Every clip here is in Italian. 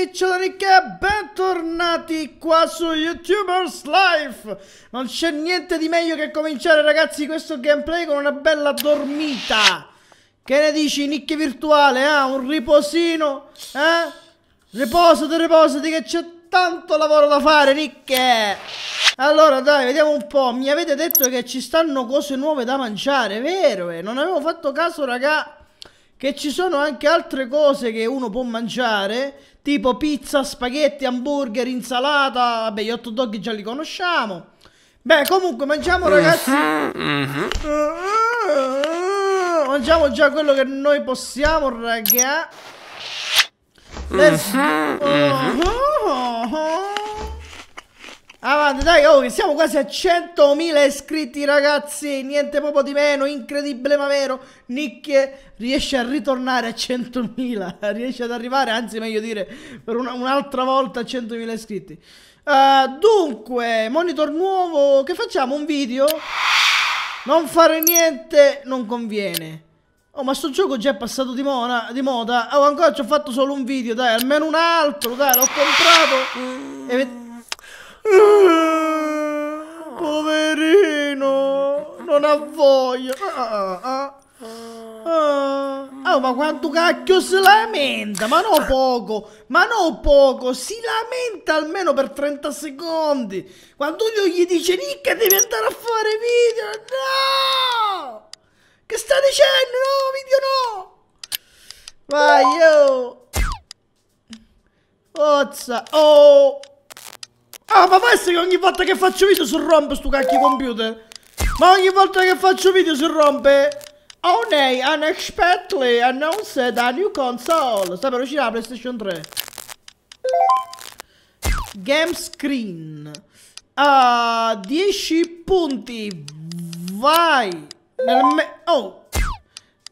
cicciolari che bentornati qua su YouTubers Life Non c'è niente di meglio che cominciare ragazzi questo gameplay con una bella dormita Che ne dici nicchia virtuale, eh? un riposino, eh? Riposati, riposati che c'è tanto lavoro da fare nicchie Allora dai vediamo un po', mi avete detto che ci stanno cose nuove da mangiare, vero? Eh? Non avevo fatto caso raga che ci sono anche altre cose che uno può mangiare tipo pizza, spaghetti, hamburger, insalata, vabbè gli hot dog già li conosciamo. Beh comunque mangiamo mm-hmm. ragazzi... Mm-hmm. Mangiamo già quello che noi possiamo raga. Let's... Avanti, dai, oh, che siamo quasi a 100.000 iscritti, ragazzi. Niente proprio di meno, incredibile, ma vero. Nicchie riesce a ritornare a 100.000. riesce ad arrivare, anzi, meglio dire, per un'altra un volta a 100.000 iscritti. Uh, dunque, monitor nuovo. Che facciamo? Un video? Non fare niente non conviene. Oh, ma sto gioco già è passato di, mona, di moda. Oh, ancora ci ho fatto solo un video, dai, almeno un altro, dai, l'ho comprato. E voglio. Ah, ah. Ah, ah, oh, ma quanto cacchio si lamenta? Ma non poco, ma non poco, si lamenta almeno per 30 secondi. Quando uno gli dice Nicca devi andare a fare video, no! Che sta dicendo? No, video no! Vai, oh! Ozza, oh! Ah, ma pensa che ogni volta che faccio video si rompe sto cacchio computer? Ma ogni volta che faccio video si rompe. Oh nei, unexpectedly announced a new console. Sta per uscire la PlayStation 3. Game screen. Uh, ah, 10 punti. Vai. Nel oh.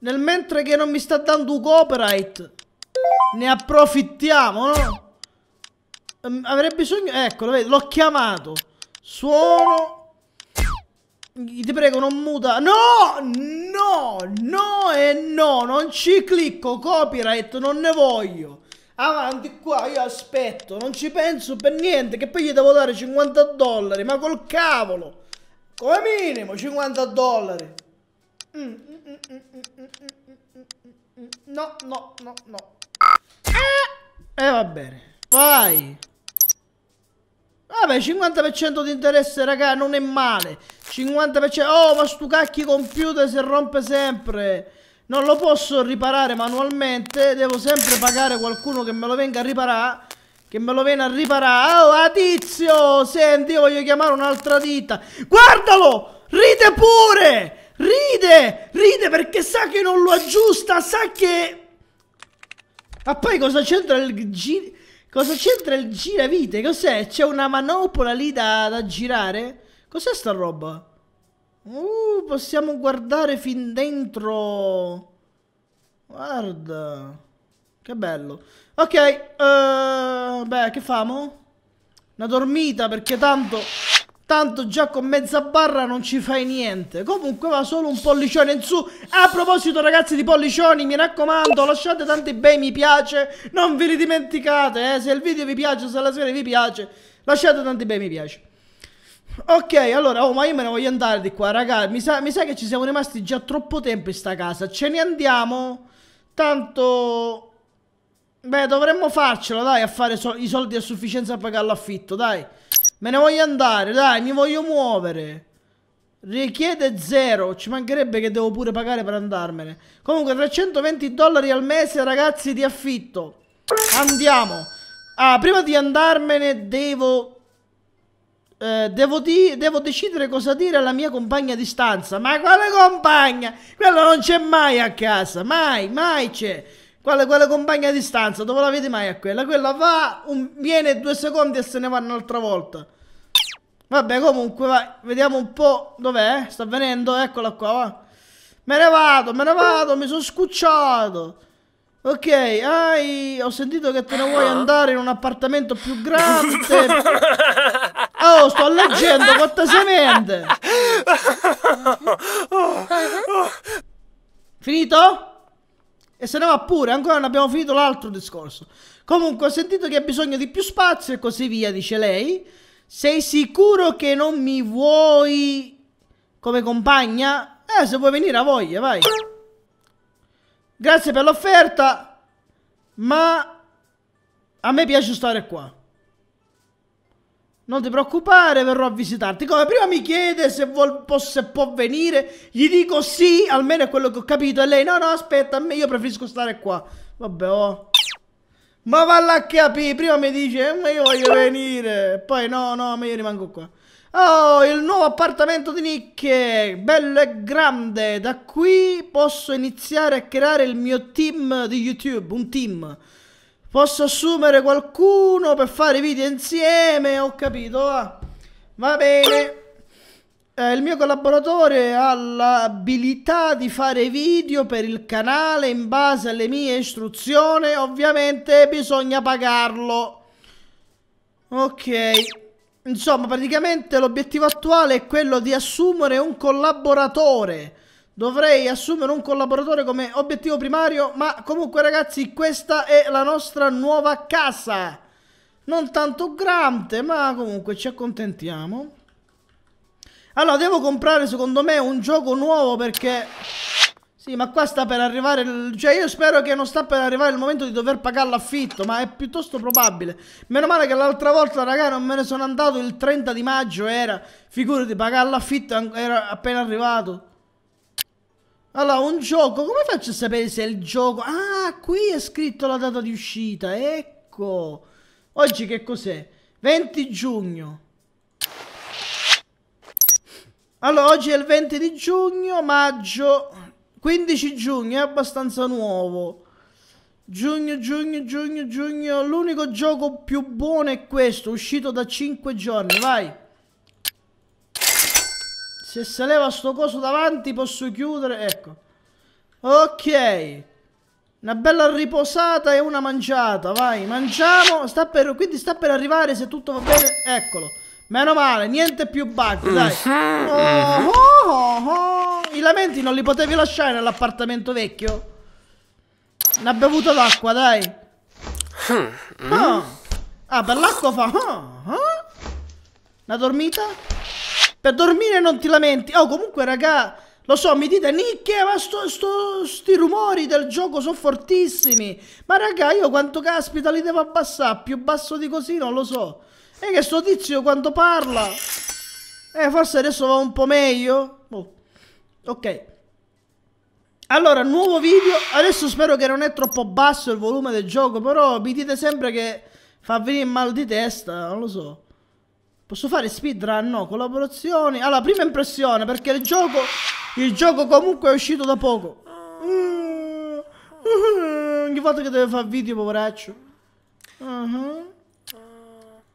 Nel mentre che non mi sta dando copyright. Ne approfittiamo, no? Ehm, avrei bisogno... Ecco, l'ho chiamato. Suono ti prego, non muta. No, no, no e no. Non ci clicco. Copyright, non ne voglio. Avanti qua, io aspetto. Non ci penso per niente. Che poi gli devo dare 50 dollari. Ma col cavolo. Come minimo 50 dollari. no, no, no, no. E ah! eh va bene. Vai. Vabbè, 50% di interesse, raga, non è male. 50%... Oh, ma sto cacchio computer si rompe sempre. Non lo posso riparare manualmente. Devo sempre pagare qualcuno che me lo venga a riparare. Che me lo viene a riparare. Oh, tizio! Senti, io voglio chiamare un'altra ditta. Guardalo! Ride pure! Ride! Ride perché sa che non lo aggiusta, sa che... Ma poi cosa c'entra il giro? Cosa c'entra il giravite? Cos'è? C'è una manopola lì da, da girare? Cos'è sta roba? Uh, possiamo guardare fin dentro. Guarda. Che bello. Ok, uh, beh, che famo? Una dormita perché tanto... Tanto già con mezza barra non ci fai niente. Comunque va solo un pollicione in su. A proposito ragazzi di pollicioni, mi raccomando, lasciate tanti bei mi piace. Non ve li dimenticate, eh. Se il video vi piace, se la serie vi piace, lasciate tanti bei mi piace. Ok, allora, oh, ma io me ne voglio andare di qua, raga. Mi sa, mi sa che ci siamo rimasti già troppo tempo in sta casa. Ce ne andiamo. Tanto... Beh, dovremmo farcelo, dai, a fare so i soldi a sufficienza a pagare l'affitto, dai. Me ne voglio andare, dai, mi voglio muovere. Richiede zero. Ci mancherebbe che devo pure pagare per andarmene. Comunque, 320 dollari al mese, ragazzi, di affitto. Andiamo. Ah, prima di andarmene devo... Eh, devo, devo, decidere cosa dire alla mia compagna di stanza. Ma quale compagna? Quella non c'è mai a casa. Mai, mai c'è. Quale, quale compagna a distanza? Dove la vedi mai a quella? Quella va, un, viene due secondi e se ne va un'altra volta. Vabbè, comunque, vai. Vediamo un po' dov'è. Sta venendo, eccola qua, va. Me ne vado, me ne vado, mi sono scucciato. Ok, hai... ho sentito che te ne vuoi andare in un appartamento più grande. Oh, sto leggendo cortesemente. Finito? E se ne va pure, ancora non abbiamo finito l'altro discorso. Comunque ho sentito che ha bisogno di più spazio e così via, dice lei. Sei sicuro che non mi vuoi come compagna? Eh, se vuoi venire a voglia, vai. Grazie per l'offerta, ma a me piace stare qua. Non ti preoccupare, verrò a visitarti. Come prima mi chiede se, vuol, può, se può venire, gli dico sì, almeno è quello che ho capito. E lei, no, no, aspetta, io preferisco stare qua. Vabbè, oh. Ma va a capire, prima mi dice, eh, ma io voglio venire. Poi no, no, ma io rimango qua. Oh, il nuovo appartamento di Nick, bello e grande. Da qui posso iniziare a creare il mio team di YouTube, un team. Posso assumere qualcuno per fare video insieme? Ho capito, va. Va bene. Eh, il mio collaboratore ha l'abilità di fare video per il canale in base alle mie istruzioni. Ovviamente bisogna pagarlo. Ok. Insomma, praticamente l'obiettivo attuale è quello di assumere un collaboratore Dovrei assumere un collaboratore come obiettivo primario, ma comunque ragazzi questa è la nostra nuova casa. Non tanto grande, ma comunque ci accontentiamo. Allora, devo comprare secondo me un gioco nuovo perché... Sì, ma qua sta per arrivare... Il... Cioè, io spero che non sta per arrivare il momento di dover pagare l'affitto, ma è piuttosto probabile. Meno male che l'altra volta, ragazzi non me ne sono andato il 30 di maggio, era... Figurati, pagare l'affitto era appena arrivato. Allora, un gioco, come faccio a sapere se è il gioco... Ah, qui è scritto la data di uscita, ecco. Oggi che cos'è? 20 giugno. Allora, oggi è il 20 di giugno, maggio... 15 giugno, è abbastanza nuovo. Giugno, giugno, giugno, giugno. L'unico gioco più buono è questo, uscito da 5 giorni, vai. Se si leva sto coso davanti posso chiudere, ecco. Ok. Una bella riposata e una mangiata, vai, mangiamo. Sta per, quindi sta per arrivare se tutto va bene. Eccolo. Meno male, niente più bug, dai. Mm-hmm. Oh, oh, oh, I lamenti non li potevi lasciare nell'appartamento vecchio? Una bevuta d'acqua, dai. Mm-hmm. Ah, ah, per l'acqua fa... Ah, ah. Una dormita? Per dormire non ti lamenti. Oh, comunque, raga, lo so, mi dite, Nicchia, ma sto, sto, sti rumori del gioco sono fortissimi. Ma raga, io quanto caspita li devo abbassare? Più basso di così non lo so. E che sto tizio quando parla... Eh, forse adesso va un po' meglio. Oh. Ok. Allora, nuovo video. Adesso spero che non è troppo basso il volume del gioco, però mi dite sempre che fa venire mal di testa, non lo so. Posso fare speedrun? No, collaborazioni. Allora, prima impressione, perché il gioco... Il gioco comunque è uscito da poco. Mm. Ogni volta che deve fare video, poveraccio. Uh -huh.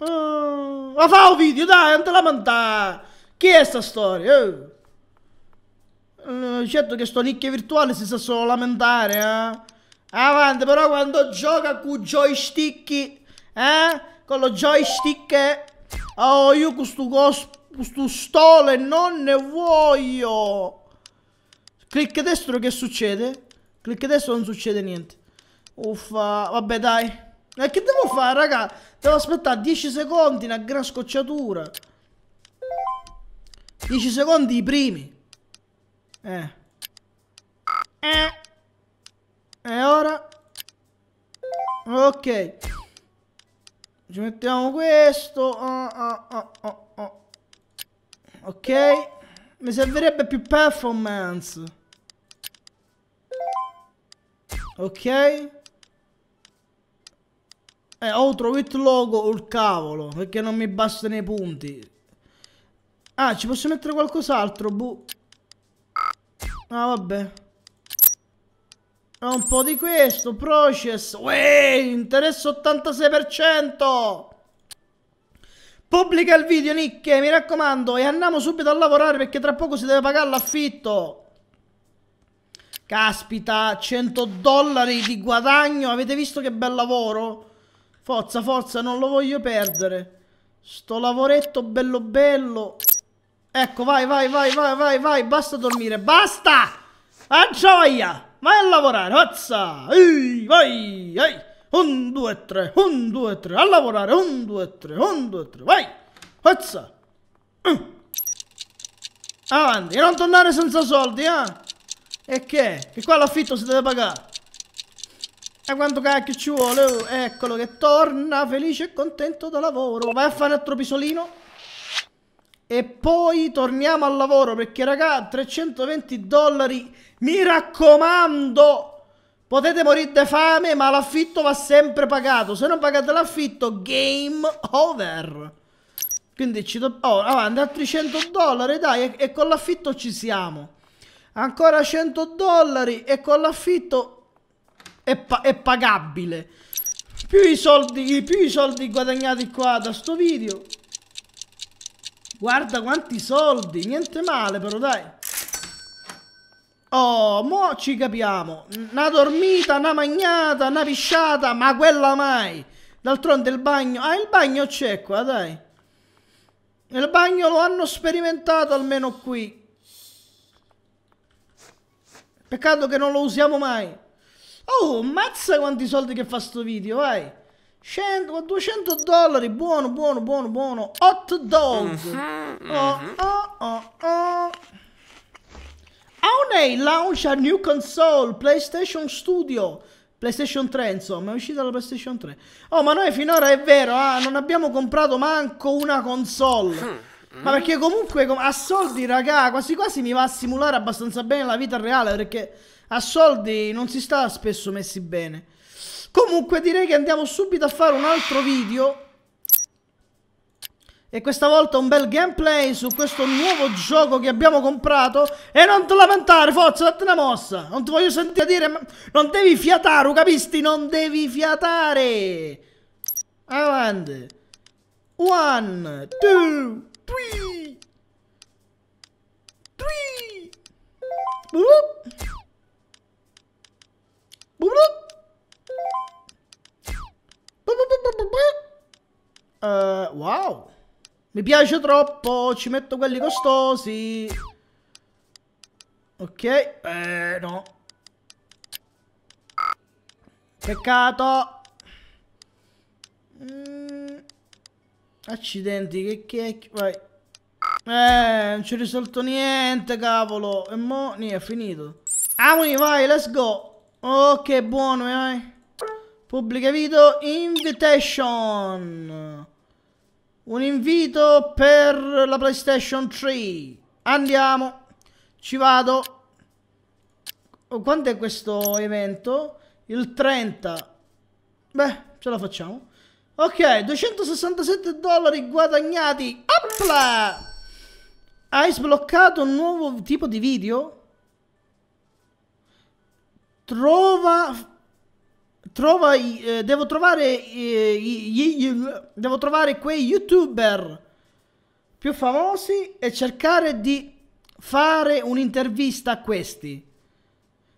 uh, ma fa un video, dai, non te lamentare. Chi è sta storia? Eh. Uh, certo che sto nicchia virtuale si sa solo lamentare, eh. Avanti, però quando gioca con joystick, eh? Con lo joystick Oh, io questo Questo stole non ne voglio. Clic destro che succede? Clic destro non succede niente. Uffa, vabbè dai. E che devo fare, raga? Devo aspettare 10 secondi, una gran scocciatura. 10 secondi i primi. Eh. Eh. E ora? Ok ci mettiamo questo oh oh, oh, oh, oh, ok mi servirebbe più performance ok e eh, outro with logo o il cavolo perché non mi bastano i punti ah ci posso mettere qualcos'altro bu ah vabbè un po' di questo, process. Uè, interesse 86%. Pubblica il video, Nick, mi raccomando. E andiamo subito a lavorare perché tra poco si deve pagare l'affitto. Caspita, 100 dollari di guadagno. Avete visto che bel lavoro? Forza, forza, non lo voglio perdere. Sto lavoretto bello bello. Ecco, vai, vai, vai, vai, vai, vai. Basta dormire, basta! A gioia! vai a lavorare, forza! Ehi, vai, ehi! Un, due, tre, un, due, tre, a lavorare, un, due, tre, un, due, tre, vai! Forza! Mm. Avanti, e non tornare senza soldi, eh! E che? Che qua l'affitto si deve pagare! E quanto cacchio ci vuole? Oh, eccolo che torna, felice e contento da lavoro! Vai a fare altro pisolino! e poi torniamo al lavoro perché raga 320 dollari mi raccomando potete morire di fame ma l'affitto va sempre pagato se non pagate l'affitto game over quindi ci dobbiamo oh, avanti altri 100 dollari dai e, e con l'affitto ci siamo ancora 100 dollari e con l'affitto è, pa è pagabile più i soldi più i soldi guadagnati qua da sto video Guarda quanti soldi, niente male però dai. Oh, mo ci capiamo. Una dormita, una magnata, una pisciata, ma quella mai. D'altronde il bagno... Ah, il bagno c'è qua, dai. Il bagno lo hanno sperimentato almeno qui. Peccato che non lo usiamo mai. Oh, mazza quanti soldi che fa sto video, vai. 100, 200 dollari, buono, buono, buono, buono. Hot dogs. Mm -hmm, mm Oh, oh, mhm. oh, oh. Aonei launch a new console, PlayStation Studio. PlayStation 3, insomma, è uscita la PlayStation 3. Oh, ma noi finora è vero, ah, non abbiamo comprato manco una console. Mhm, ma mhm. perché comunque a soldi, raga, quasi quasi mi va a simulare abbastanza bene la vita reale, perché a soldi non si sta spesso messi bene. Comunque direi che andiamo subito a fare un altro video e questa volta un bel gameplay su questo nuovo gioco che abbiamo comprato E non ti lamentare, forza, date una mossa Non ti voglio sentire dire, ma non devi fiatare, capisti? Non devi fiatare Avanti One, two, three Three Blup Blup Wow! Mi piace troppo, ci metto quelli costosi. Ok, eh no. Peccato. Mm. Accidenti, che che... Vai. Eh, non ci ho risolto niente, cavolo. E mo... Niente, è finito. Ah, vai, let's go. Ok, buono, vai. Eh. Pubblica video, invitation. Un invito per la PlayStation 3. Andiamo. Ci vado. Oh, quando è questo evento? Il 30. Beh, ce la facciamo. Ok, 267 dollari guadagnati. Appla! Hai sbloccato un nuovo tipo di video? Trova Trova, eh, devo trovare eh, gli, gli, devo trovare quei youtuber più famosi e cercare di fare un'intervista a questi.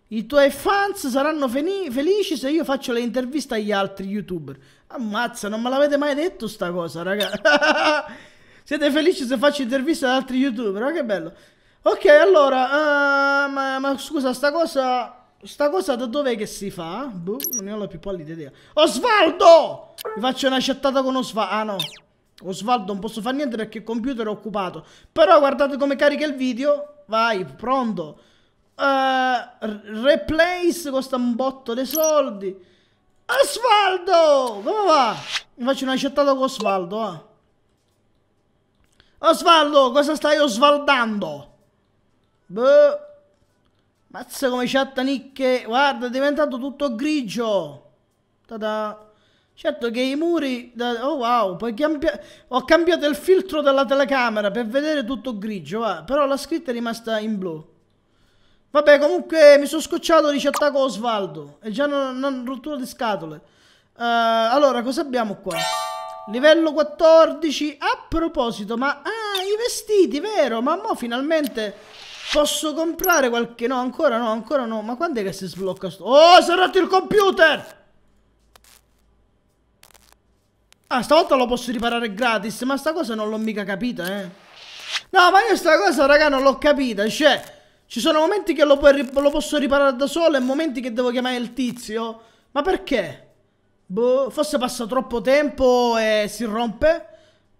I tuoi fans saranno felici se io faccio le interviste agli altri youtuber. Ammazza, non me l'avete mai detto sta cosa, raga. Siete felici se faccio interviste ad altri youtuber, ma oh, che bello. Ok, allora, uh, ma, ma scusa, sta cosa Sta cosa da dov'è che si fa? Boh, non ne ho la più pallida idea. Osvaldo! Mi faccio una chattata con Osvaldo. Ah no. Osvaldo non posso fare niente perché il computer è occupato. Però guardate come carica il video. Vai, pronto. Uh, replace costa un botto dei soldi. Osvaldo! Come va? Mi faccio una chattata con Osvaldo, eh. Osvaldo, cosa stai osvaldando? Boh. Mazza come ciattanicche, guarda, è diventato tutto grigio. Tada. Certo che i muri... Da... Oh wow, poi cambia... ho cambiato il filtro della telecamera per vedere tutto grigio, va. però la scritta è rimasta in blu. Vabbè, comunque mi sono scocciato di chatta con Osvaldo. È già una, non rottura di scatole. Uh, allora, cosa abbiamo qua? Livello 14. A proposito, ma... Ah, i vestiti, vero? Ma mo finalmente... Posso comprare qualche... No, ancora no, ancora no. Ma quando è che si sblocca sto... Oh, si è rotto il computer! Ah, stavolta lo posso riparare gratis, ma sta cosa non l'ho mica capita, eh. No, ma io sta cosa, raga, non l'ho capita, cioè... Ci sono momenti che lo, lo posso riparare da solo e momenti che devo chiamare il tizio. Ma perché? Boh, forse passa troppo tempo e si rompe?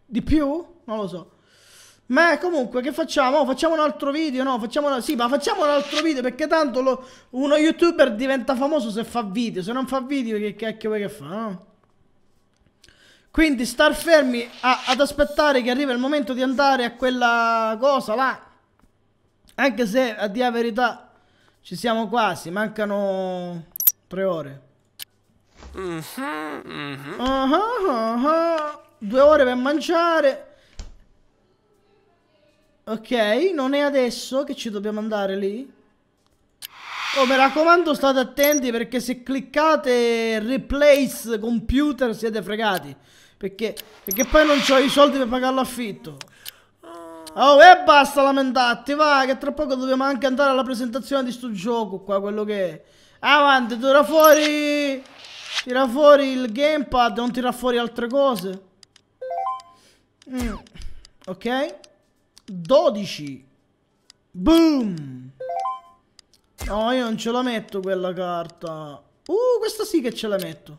Di più? Non lo so. Ma comunque che facciamo? Oh, facciamo un altro video? No, facciamo una... Sì, ma facciamo un altro video perché tanto lo... uno youtuber diventa famoso se fa video. Se non fa video che cacchio vuoi che fa, no? Quindi star fermi a... ad aspettare che arriva il momento di andare a quella cosa là. Anche se a dire la verità ci siamo quasi, mancano tre ore. Uh uh -huh. Uh -huh, Due ore per mangiare Ok, non è adesso che ci dobbiamo andare lì? Oh, mi raccomando state attenti perché se cliccate replace computer siete fregati. Perché, perché poi non ho i soldi per pagare l'affitto. Oh, e basta lamentarti, va, che tra poco dobbiamo anche andare alla presentazione di sto gioco qua, quello che è. Avanti, tira fuori... Tira fuori il gamepad, non tira fuori altre cose. Mm. Ok. 12 Boom No io non ce la metto quella carta Uh questa sì che ce la metto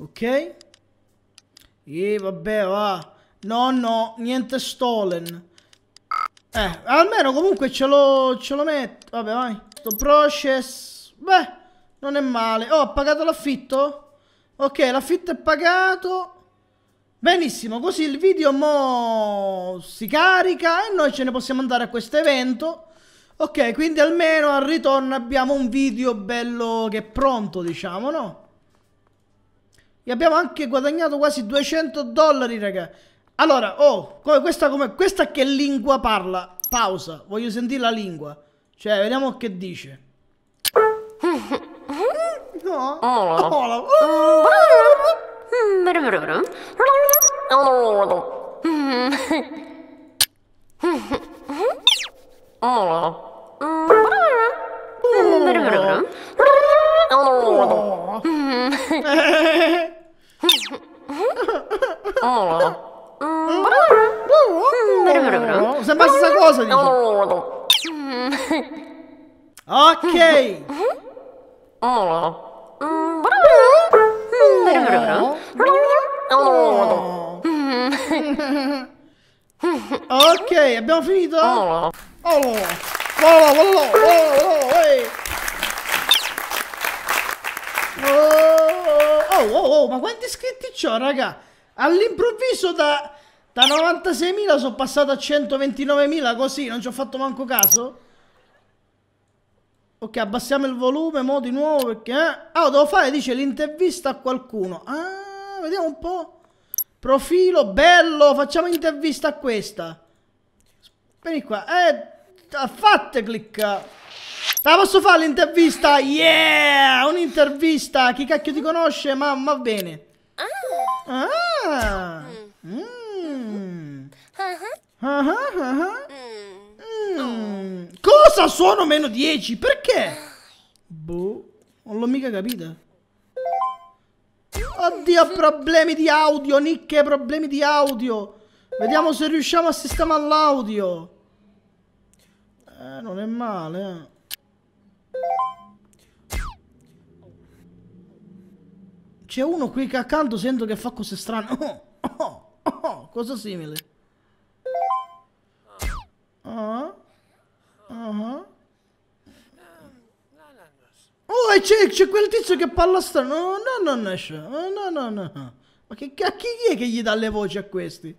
Ok E vabbè va No no niente stolen Eh almeno comunque ce lo, ce lo metto Vabbè vai Sto process Beh non è male Oh ho pagato l'affitto Ok l'affitto è pagato Benissimo, così il video mo si carica e noi ce ne possiamo andare a questo evento. Ok, quindi almeno al ritorno abbiamo un video bello che è pronto, diciamo, no? E abbiamo anche guadagnato quasi 200 dollari, raga. Allora, oh, come questa, come, questa che lingua parla? Pausa, voglio sentire la lingua. Cioè, vediamo che dice. No. Mm. Oh. Oh. Oh. Sembra la stessa cosa, dico. Ok. Oh. ok, abbiamo finito. Oh. Oh. Oh, oh, oh, ma quanti iscritti c'ho, raga? All'improvviso da, da 96.000 sono passato a 129.000 così, non ci ho fatto manco caso? Ok, abbassiamo il volume, mo di nuovo perché... Eh? Ah, devo fare, dice, l'intervista a qualcuno. Ah, vediamo un po'. Profilo, bello, facciamo intervista a questa. Vieni qua. Eh, ah, fatte clicca. La posso fare l'intervista? Yeah! Un'intervista! Chi cacchio ti conosce? Ma va bene. Ah. ah! Mm. Mm. Mm. mm. Oh. Cosa sono meno 10? Perché? Boh, non l'ho mica capita. Oddio, problemi di audio, nicche, problemi di audio. Vediamo se riusciamo a sistemare l'audio. Eh, non è male, eh. C'è uno qui che accanto sento che fa cose strane. Oh, oh, oh, cosa simile. poi c'è, c'è quel tizio che parla strano. No, no, no, no, no, no, no. Ma che cacchi chi è che gli dà le voci a questi?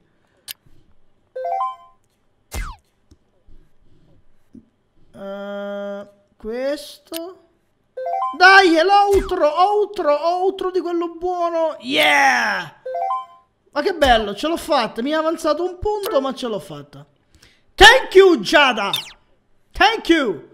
Uh, questo. Dai, è l'outro, outro, outro di quello buono. Yeah! Ma che bello, ce l'ho fatta. Mi ha avanzato un punto, ma ce l'ho fatta. Thank you, Giada! Thank you!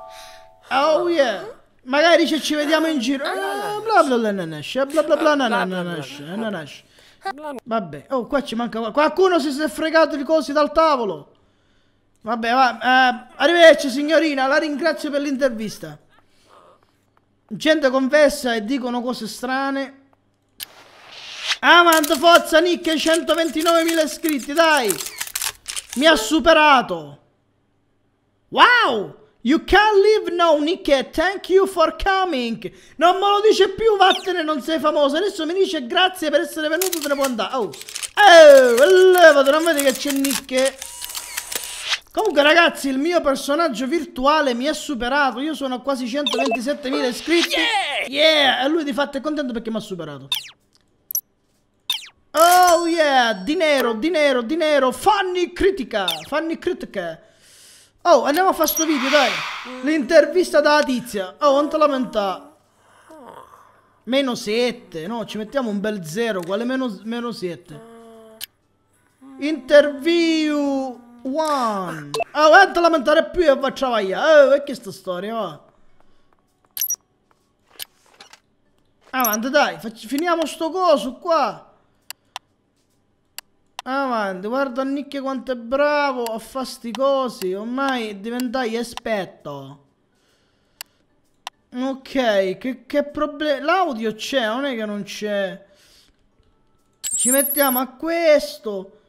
Oh yeah. Magari se ci vediamo in giro. Bla bla bla nanash. Bla bla bla nanash. Nanash. Vabbè. Oh, qua ci manca qualcuno si è fregato di cose dal tavolo. Vabbè, va. Eh, arrivederci signorina, la ringrazio per l'intervista. Gente confessa e dicono cose strane. Amant Forza Nick 129.000 iscritti, dai! Mi ha superato! Wow! You can't leave now, Nicky. Eh? Thank you for coming. Non me lo dice più, vattene, non sei famoso. Adesso mi dice grazie per essere venuto, te ne puoi andare. Oh, oh eh, levati, non vedi che c'è Nicky? Comunque, ragazzi, il mio personaggio virtuale mi ha superato. Io sono a quasi 127.000 iscritti. Yeah! yeah! E lui di fatto è contento perché mi ha superato. Oh yeah, di nero, di nero, di nero, Fanny critica, Fanny critica Oh, andiamo a fare sto video, dai. L'intervista da tizia. Oh, non te lamentare. Meno 7. No, ci mettiamo un bel 0. Quale meno, meno 7? Interview 1. Oh, non te lamentare più e faccia vaglia. Oh, e che sta storia, va. Avanti, dai. Facci, finiamo sto coso qua. Avanti, guarda Nicchia quanto è bravo a fare sti cosi, ormai diventai esperto. Ok, che, che problema... L'audio c'è, non è che non c'è. Ci mettiamo a questo.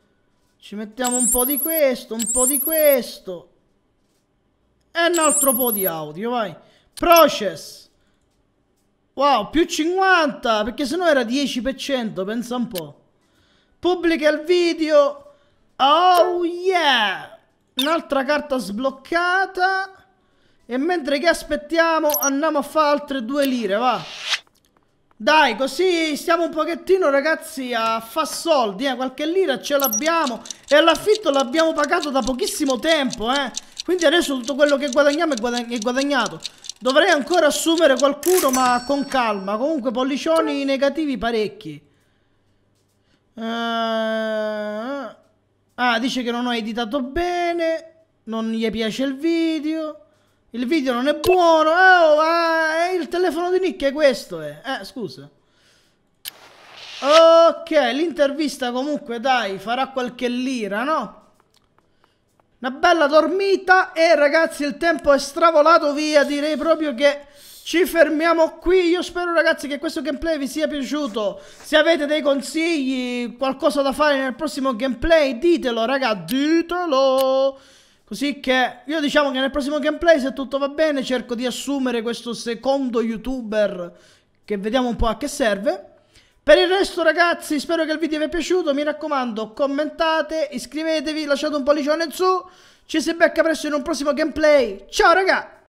Ci mettiamo un po' di questo, un po' di questo. E un altro po' di audio, vai. Process. Wow, più 50, perché sennò era 10%, pensa un po'. Pubblica il video. Oh yeah! Un'altra carta sbloccata. E mentre che aspettiamo andiamo a fare altre due lire, va. Dai, così stiamo un pochettino ragazzi a fa soldi, eh. Qualche lira ce l'abbiamo. E l'affitto l'abbiamo pagato da pochissimo tempo, eh. Quindi adesso tutto quello che guadagniamo è, è guadagnato. Dovrei ancora assumere qualcuno ma con calma. Comunque pollicioni negativi parecchi. Uh, ah, dice che non ho editato bene. Non gli piace il video. Il video non è buono. Eh, oh, ah, il telefono di Nick è questo. È. Eh, scusa. Ok, l'intervista comunque, dai, farà qualche lira, no? Una bella dormita e ragazzi il tempo è stravolato via, direi proprio che ci fermiamo qui, io spero ragazzi che questo gameplay vi sia piaciuto Se avete dei consigli, qualcosa da fare nel prossimo gameplay, ditelo raga, ditelo Così che io diciamo che nel prossimo gameplay se tutto va bene cerco di assumere questo secondo youtuber Che vediamo un po' a che serve per il resto ragazzi spero che il video vi è piaciuto, mi raccomando commentate, iscrivetevi, lasciate un pollicione in su, ci si becca presto in un prossimo gameplay, ciao ragazzi!